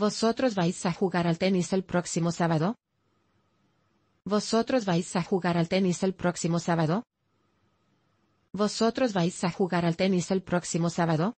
¿Vosotros vais a jugar al tenis el próximo sábado? ¿Vosotros vais a jugar al tenis el próximo sábado? ¿Vosotros vais a jugar al tenis el próximo sábado?